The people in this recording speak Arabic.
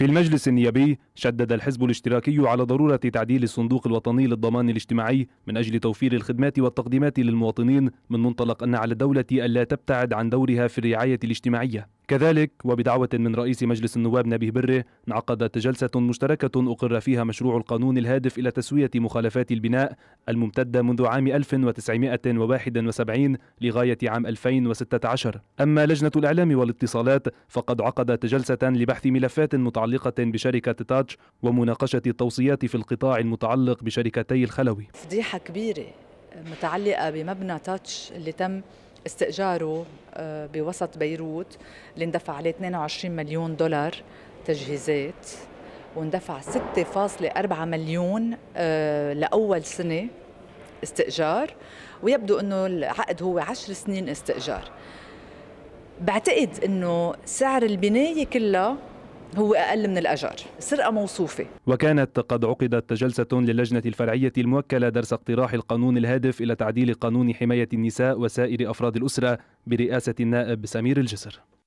في المجلس النيابي شدد الحزب الاشتراكي على ضرورة تعديل الصندوق الوطني للضمان الاجتماعي من أجل توفير الخدمات والتقديمات للمواطنين من منطلق أن على الدولة ألا تبتعد عن دورها في الرعاية الاجتماعية كذلك وبدعوة من رئيس مجلس النواب نبيه بره انعقدت جلسة مشتركة أقر فيها مشروع القانون الهادف إلى تسوية مخالفات البناء الممتدة منذ عام 1971 لغاية عام 2016 أما لجنة الإعلام والاتصالات فقد عقدت جلسة لبحث ملفات متعلقة بشركة تاتش ومناقشة التوصيات في القطاع المتعلق بشركتي الخلوي فضيحة كبيرة متعلقة بمبنى تاتش اللي تم استئجاره آه، بوسط بيروت اللي اندفع عليه 22 مليون دولار تجهيزات واندفع 6.4 مليون آه، لأول سنة استئجار ويبدو أنه العقد هو 10 سنين استئجار بعتقد أنه سعر البناية كلها هو أقل من الأجر سرقة موصوفة وكانت قد عقدت جلسة للجنة الفرعية الموكلة درس اقتراح القانون الهادف إلى تعديل قانون حماية النساء وسائر أفراد الأسرة برئاسة النائب سمير الجسر